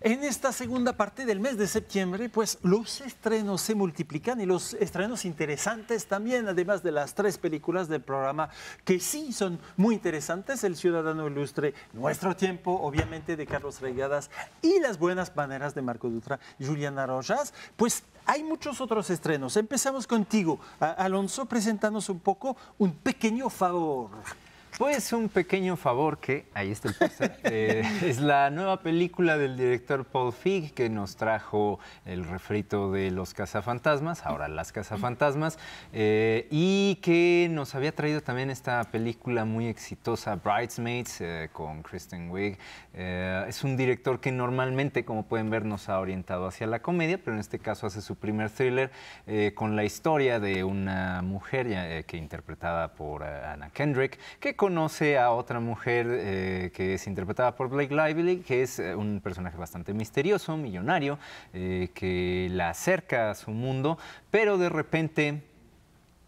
En esta segunda parte del mes de septiembre, pues los estrenos se multiplican y los estrenos interesantes también, además de las tres películas del programa que sí son muy interesantes, El Ciudadano Ilustre, Nuestro Tiempo, obviamente de Carlos Reigadas y Las Buenas Maneras de Marco Dutra Juliana Rojas, pues hay muchos otros estrenos. Empezamos contigo, Alonso, preséntanos un poco un pequeño favor. Pues un pequeño favor que, ahí está el eh, es la nueva película del director Paul Feig que nos trajo el refrito de Los Cazafantasmas, ahora Las Cazafantasmas, eh, y que nos había traído también esta película muy exitosa, Bridesmaids, eh, con Kristen Wiig. es un director que normalmente, como pueden ver, nos ha orientado hacia la comedia, pero en este caso hace su primer thriller con la historia de una mujer que interpretada por Anna Kendrick, que conoce a otra mujer eh, que es interpretada por Blake Lively, que es eh, un personaje bastante misterioso, millonario, eh, que la acerca a su mundo, pero de repente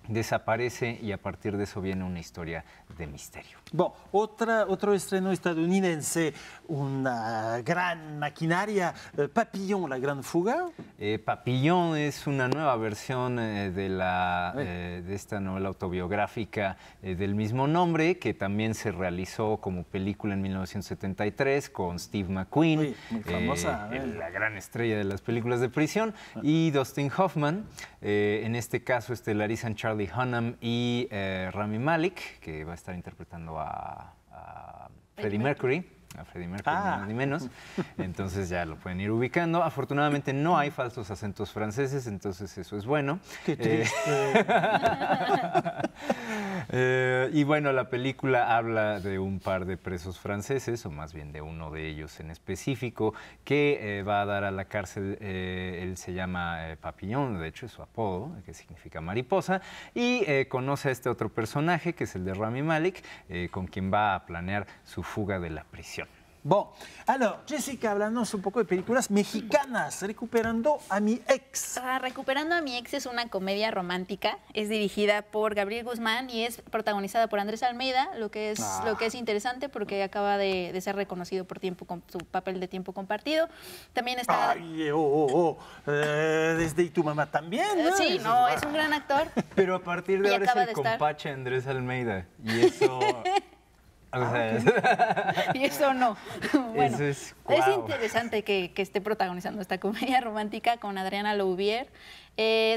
desaparece y a partir de eso viene una historia de misterio. Bueno, otra, otro estreno estadounidense, una gran maquinaria, eh, Papillon, la gran fuga. Eh, Papillon es una nueva versión eh, de, la, de esta novela autobiográfica del mismo nombre, que también se realizó como película en 1973 con Steve McQueen, la gran estrella de las películas de prisión, ah. y Dustin Hoffman, en este caso estelarizan Charles Charlie Hunnam y eh, Rami Malik, que va a estar interpretando a, Freddie Mercury. A Freddie Mercury, ni, ah. menos. Entonces ya lo pueden ir ubicando. Afortunadamente no hay falsos acentos franceses, entonces eso es bueno. Qué eh, Eh, y bueno, la película habla de un par de presos franceses, o más bien de uno de ellos en específico, que eh, va a dar a la cárcel, eh, él se llama Papillon, de hecho es su apodo, que significa mariposa, y conoce a este otro personaje, que es el de Rami Malik, con quien va a planear su fuga de la prisión. Bon, Jessica, hablanos un poco de películas mexicanas, Recuperando a mi ex. Ah, recuperando a mi ex es una comedia romántica, es dirigida por Gabriel Guzmán y es protagonizada por Andrés Almeida, lo que es, ah. lo que es interesante porque acaba de, ser reconocido por tiempo con su papel de tiempo compartido. También está... Ay, eh, oh, oh, oh. Eh, desde y tu mamá también. ¿no? Sí, no, es un gran actor. Pero a partir de ahora es compache Andrés Almeida y eso Ah, y eso no. es, interesante que, esté protagonizando esta comedia romántica con Adriana Louvier. Eh,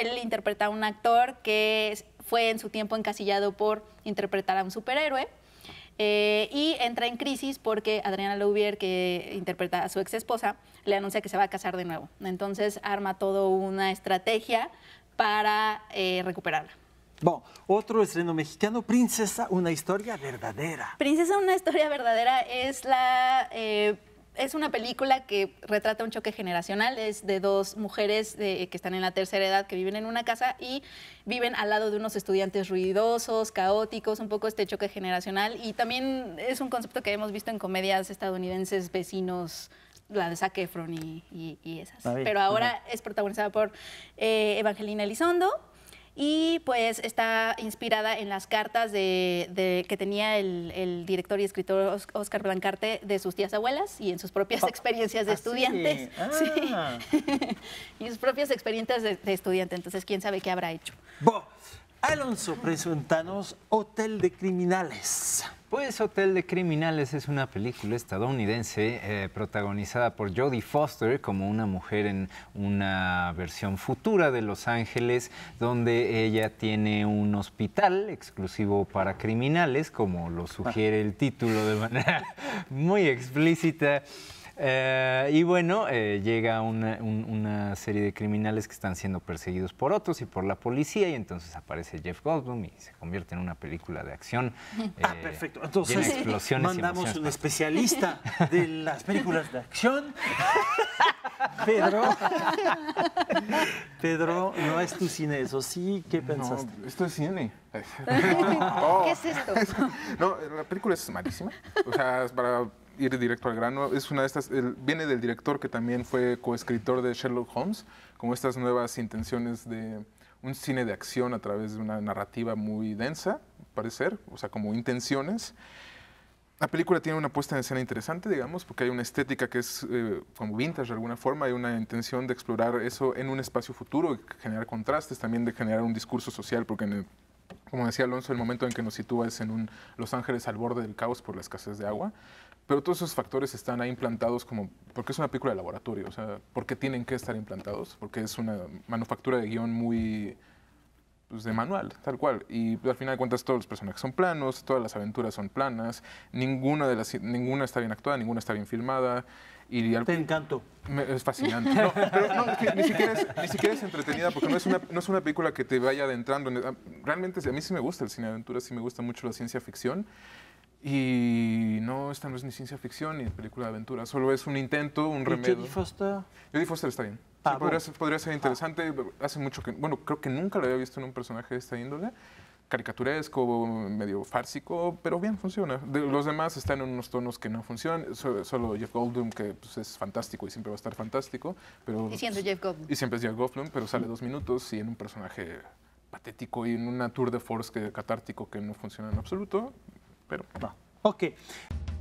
él interpreta a un actor que fue en su tiempo encasillado por interpretar a un superhéroe. Eh, y entra en crisis porque Adriana Louvier, que interpreta a su ex esposa, le anuncia que se va a casar de nuevo. Entonces arma toda una estrategia para eh, recuperarla. Bueno, otro estreno mexicano, Princesa, una historia verdadera. Princesa, una historia verdadera es la... Eh, es una película que retrata un choque generacional, es de dos mujeres eh, que están en la tercera edad, que viven en una casa y viven al lado de unos estudiantes ruidosos, caóticos, un poco este choque generacional. Y también es un concepto que hemos visto en comedias estadounidenses, vecinos, la de Saquefron y, esas. Pero ahora es protagonizada por eh, Evangelina Elizondo, y pues está inspirada en las cartas que tenía el, director y escritor Oscar Blancarte de sus tías abuelas y en sus propias ah, experiencias de ah, estudiantes. Ah. y sus propias experiencias de, de, estudiante. Entonces, quién sabe qué habrá hecho. Bo, Alonso, presentanos Hotel de Criminales. Pues Hotel de Criminales es una película estadounidense eh, protagonizada por Jodie Foster como una mujer en una versión futura de Los Ángeles, donde ella tiene un hospital exclusivo para criminales, como lo sugiere el título de manera muy explícita. Eh, y bueno, eh, llega una, serie de criminales que están siendo perseguidos por otros y por la policía, y entonces aparece Jeff Goldblum y se convierte en una película de acción. Eh, ah, perfecto. Entonces, mandamos un especialista de las películas de acción. Pedro, Pedro, no es tu cine eso, ¿sí? ¿Qué pensaste? esto es cine. ¿Qué es esto? no, la película es malísima. O sea, para ir directo al grano, es una de estas, viene del director que también fue coescritor de Sherlock Holmes, como estas nuevas intenciones de un cine de acción a través de una narrativa muy densa, parecer, o sea, como intenciones. La película tiene una puesta en escena interesante, digamos, porque hay una estética que es eh, como vintage de alguna forma, hay una intención de explorar eso en un espacio futuro, generar contrastes, también de generar un discurso social, porque como decía Alonso, el momento en que nos sitúa es en un Los Ángeles al borde del caos por la escasez de agua, pero todos esos factores están ahí implantados como porque es una película de laboratorio, o sea, porque tienen que estar implantados, porque es una manufactura de guión muy pues, de manual, tal cual. Y pues, al final de cuentas todos los personajes son planos, todas las aventuras son planas, ninguna de las ninguna está bien actuada, ninguna está bien filmada. Y Te encanto. es fascinante. No, pero ni, siquiera es, ni, siquiera es, entretenida porque no es, una, no es una película que te vaya adentrando. realmente a mí sí me gusta el cine de aventuras, sí me gusta mucho la ciencia ficción. Y no, esta no es ni ciencia ficción ni película de aventura, solo es un intento, un remedio. Jodie Foster? Jodie Foster está bien. Ah, podría, ser, podría, ser, interesante. Hace mucho que. Bueno, creo que nunca lo había visto en un personaje de esta índole. Caricaturesco, medio fársico, pero bien funciona. los demás están en unos tonos que no funcionan. solo Jeff Goldblum, que pues, es fantástico y siempre va a estar fantástico. Pero, y Jeff Goldblum. Y siempre es Jeff Goldblum, pero sale dos minutos y en un personaje patético y en una tour de force que, catártico que no funciona en absoluto. però no. Ok.